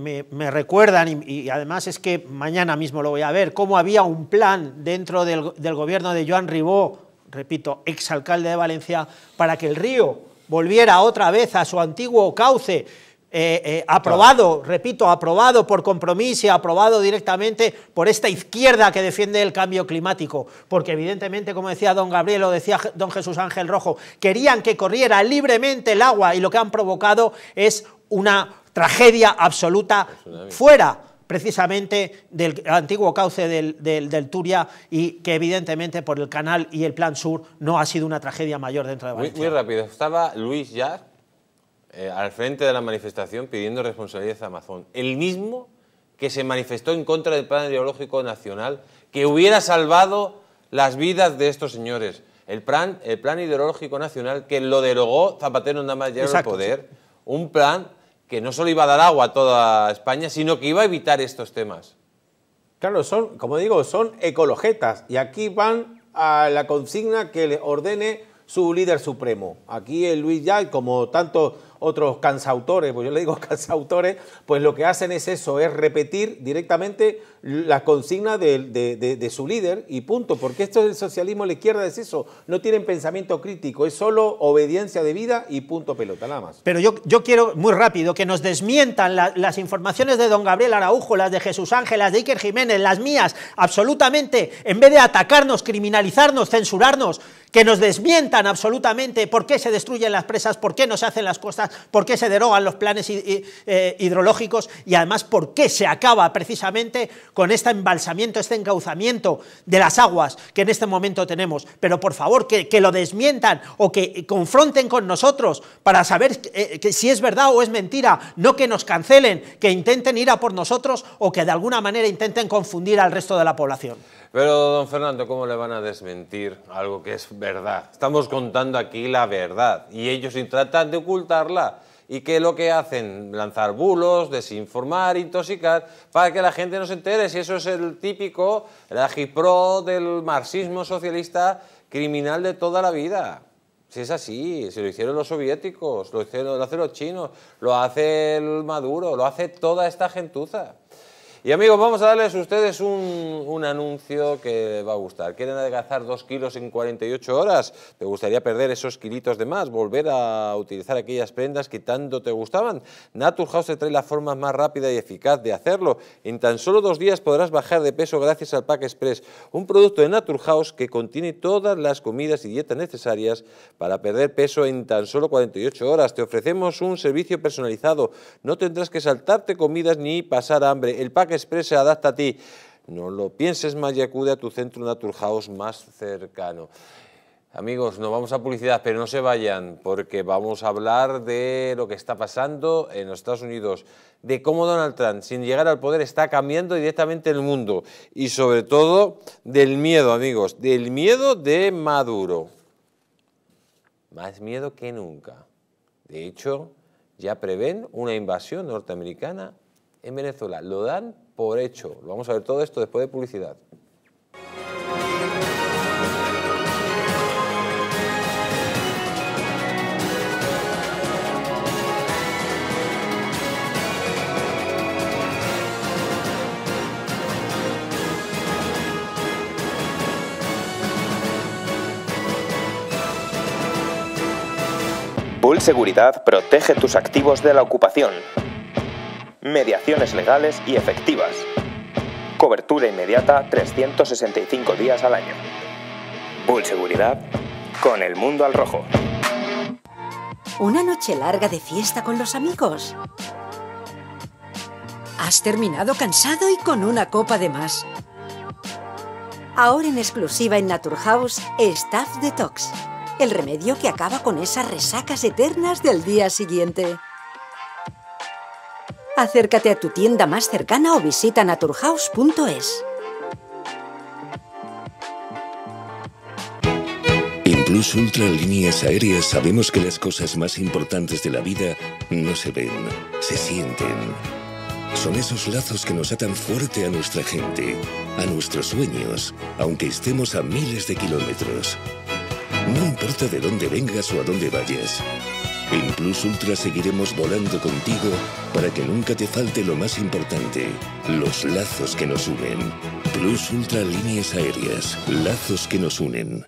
recuerdan, y, además es que mañana mismo lo voy a ver, cómo había un plan dentro del gobierno de Joan Ribó, repito, exalcalde de Valencia, para que el río volviera otra vez a su antiguo cauce eh, eh, aprobado, repito, aprobado por compromiso, aprobado directamente por esta izquierda que defiende el cambio climático, porque evidentemente, como decía don Gabriel o decía don Jesús Ángel Rojo, querían que corriera libremente el agua y lo que han provocado es una tragedia absoluta fuera precisamente del antiguo cauce del, Turia y que evidentemente por el canal y el Plan Sur no ha sido una tragedia mayor dentro de Valencia. Muy, muy rápido, estaba Luis Yar eh, al frente de la manifestación pidiendo responsabilidad a Amazon. El mismo que se manifestó en contra del Plan Hidrológico Nacional, que hubiera salvado las vidas de estos señores. El plan, el plan Hidrológico Nacional, que lo derogó Zapatero nada más llegar al poder, un plan que no solo iba a dar agua a toda España, sino que iba a evitar estos temas. Claro, son, como digo, son ecologetas y aquí van a la consigna que le ordene su líder supremo. Aquí el Luis Yal, como tanto otros cansautores, pues yo le digo <laughs> cansautores, pues lo que hacen es eso, es repetir directamente la consigna de, su líder y punto, porque esto es el socialismo, la izquierda es eso, no tienen pensamiento crítico, es solo obediencia de vida y punto pelota, nada más. Pero yo, yo quiero muy rápido que nos desmientan las informaciones de don Gabriel Araujo, las de Jesús Ángel, las de Iker Jiménez, las mías, absolutamente, en vez de atacarnos, criminalizarnos, censurarnos, que nos desmientan absolutamente por qué se destruyen las presas, por qué no se hacen las costas... por qué se derogan los planes eh, hidrológicos y además por qué se acaba precisamente con este embalsamiento, este encauzamiento de las aguas que en este momento tenemos. Pero por favor, que, lo desmientan o que confronten con nosotros para saber eh, que, si es verdad o es mentira, no que nos cancelen, que intenten ir a por nosotros o que de alguna manera intenten confundir al resto de la población. Pero, don Fernando, ¿cómo le van a desmentir algo que es verdad? Estamos contando aquí la verdad y ellos tratan de ocultarla. ¿Y qué es lo que hacen? Lanzar bulos, desinformar, intoxicar, para que la gente no se entere. Si eso es el típico, el agipro del marxismo socialista criminal de toda la vida. Si es así, si lo hicieron los soviéticos, lo, lo hacen los chinos, lo hace el Maduro, lo hace toda esta gentuza. Y amigos, vamos a darles a ustedes un, un anuncio que va a gustar. ¿Quieren adelgazar 2 kilos en 48 horas? ¿Te gustaría perder esos kilitos de más? ¿Volver a utilizar aquellas prendas que tanto te gustaban? Naturhaus te trae la forma más rápida y eficaz de hacerlo. En tan solo dos días podrás bajar de peso gracias al Pack Express, un producto de Naturhaus que contiene todas las comidas y dietas necesarias para perder peso en tan solo 48 horas. Te ofrecemos un servicio personalizado. No tendrás que saltarte comidas ni pasar hambre. El Pack Express se adapta a ti. No lo pienses más y acude a tu centro Natur House más cercano. Amigos, nos vamos a publicidad, pero no se vayan, porque vamos a hablar de lo que está pasando en los Estados Unidos, de cómo Donald Trump, sin llegar al poder, está cambiando directamente el mundo, y sobre todo del miedo, amigos, del miedo de Maduro. Más miedo que nunca. De hecho, ya prevén una invasión norteamericana en Venezuela. Lo dan por hecho. Lo vamos a ver todo esto después de publicidad. Bull Seguridad protege tus activos de la ocupación mediaciones legales y efectivas. Cobertura inmediata 365 días al año. Bull Seguridad con el mundo al rojo. Una noche larga de fiesta con los amigos. Has terminado cansado y con una copa de más. Ahora en exclusiva en Naturhaus, Staff Detox. El remedio que acaba con esas resacas eternas del día siguiente. Acércate a tu tienda más cercana o visita naturhaus.es. En Plus Ultra Líneas Aéreas sabemos que las cosas más importantes de la vida no se ven, se sienten. Son esos lazos que nos atan fuerte a nuestra gente, a nuestros sueños, aunque estemos a miles de kilómetros. No importa de dónde vengas o a dónde vayas. En Plus Ultra seguiremos volando contigo para que nunca te falte lo más importante, los lazos que nos unen. Plus Ultra Líneas Aéreas, lazos que nos unen.